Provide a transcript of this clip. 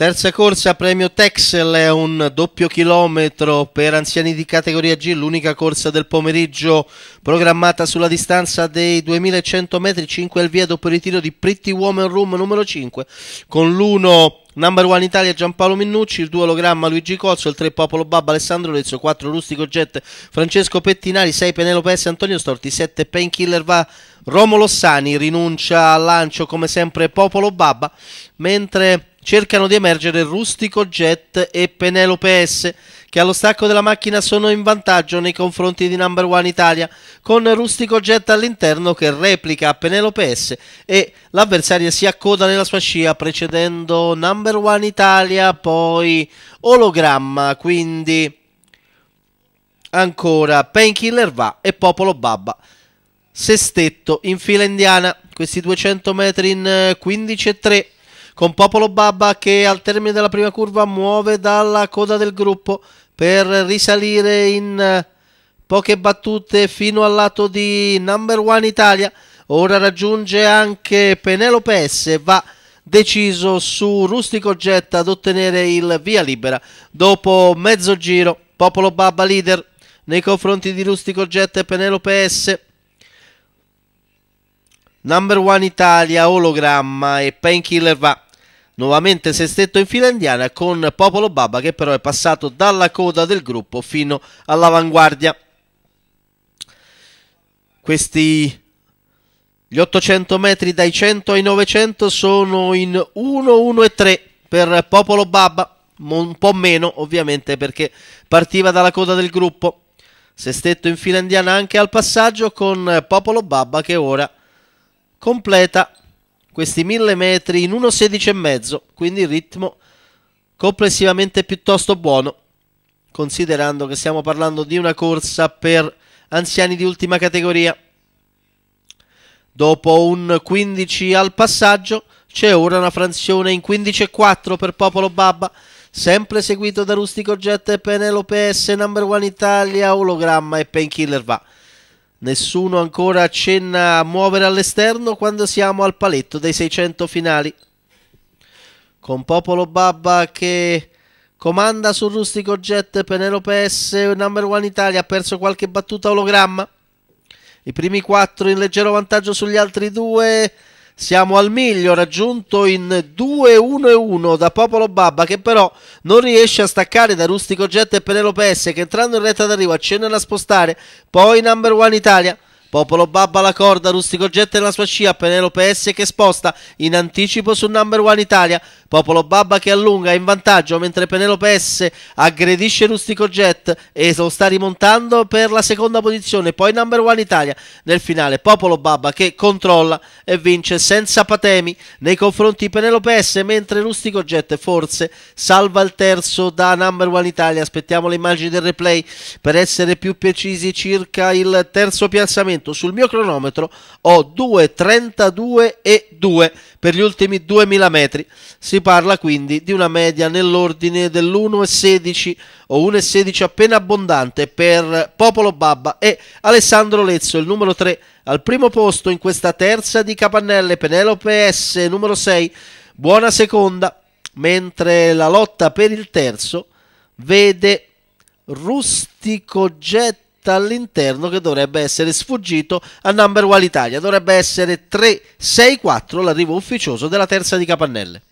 Terza corsa premio Texel è un doppio chilometro per anziani di categoria G, l'unica corsa del pomeriggio programmata sulla distanza dei 2100 metri, 5 al via dopo il ritiro di Pretty Woman Room numero 5 con l'1 Number 1 Italia Giampaolo Minnucci, il 2 ologramma Luigi Cozzo, il 3 Popolo Babba Alessandro Lezzo, 4 Rustico Jet Francesco Pettinari, 6 Penelo S Antonio Storti, 7 Painkiller va Romolo Sani, rinuncia al lancio come sempre Popolo Babba, mentre cercano di emergere Rustico Jet e Penelope S che allo stacco della macchina sono in vantaggio nei confronti di Number One Italia con Rustico Jet all'interno che replica Penelope S e l'avversaria si accoda nella sua scia precedendo Number One Italia poi Ologramma quindi ancora Painkiller va e Popolo Babba Sestetto in fila indiana questi 200 metri in 15 eh, e 3 con Popolo Babba che al termine della prima curva muove dalla coda del gruppo per risalire in eh, poche battute fino al lato di Number One Italia. Ora raggiunge anche Penelope S. Va deciso su Rustico Jet ad ottenere il via libera. Dopo mezzo giro, Popolo Babba leader nei confronti di Rustico Jet e Penelope S. Number One Italia, Ologramma e Painkiller va nuovamente sestetto in fila indiana con Popolo Baba che però è passato dalla coda del gruppo fino all'avanguardia. Questi gli 800 metri dai 100 ai 900 sono in 1-1 e 3 per Popolo Baba, un po' meno ovviamente perché partiva dalla coda del gruppo. Sestetto in fila indiana anche al passaggio con Popolo Baba che ora completa questi 1000 metri in 1.16,5, quindi il ritmo complessivamente piuttosto buono, considerando che stiamo parlando di una corsa per anziani di ultima categoria. Dopo un 15 al passaggio c'è ora una franzione in 15,4 per Popolo Babba, sempre seguito da Rustico Jet e Penelope S, Number One Italia, Ologramma e Painkiller Va. Nessuno ancora accenna a muovere all'esterno quando siamo al paletto dei 600 finali. Con Popolo Babba che comanda sul rustico jet Penelope S, number one Italia, ha perso qualche battuta ologramma. I primi quattro in leggero vantaggio sugli altri due. Siamo al miglio raggiunto in 2-1-1 da Popolo Babba che però non riesce a staccare da Rustico Jet e Penelope S che entrando in retta d'arrivo accennano a spostare, poi number one Italia. Popolo Babba la corda, Rustico Jet nella sua scia, Penelope S che sposta in anticipo su Number One Italia. Popolo Babba che allunga in vantaggio mentre Penelope S aggredisce Rustico Jet e lo sta rimontando per la seconda posizione. Poi Number One Italia nel finale. Popolo Babba che controlla e vince senza patemi nei confronti di Penelope S mentre Rustico Jet forse salva il terzo da Number One Italia. Aspettiamo le immagini del replay per essere più precisi circa il terzo piazzamento. Sul mio cronometro ho 2.32 e 2 per gli ultimi 2000 metri. Si parla quindi di una media nell'ordine dell'1,16 o 1,16 appena abbondante per Popolo Babba e Alessandro Lezzo, il numero 3, al primo posto in questa terza di Capannelle, Penelope S, numero 6, buona seconda, mentre la lotta per il terzo vede Rustico Jet all'interno che dovrebbe essere sfuggito a Number One Italia. Dovrebbe essere 3-6-4 l'arrivo ufficioso della terza di Capannelle.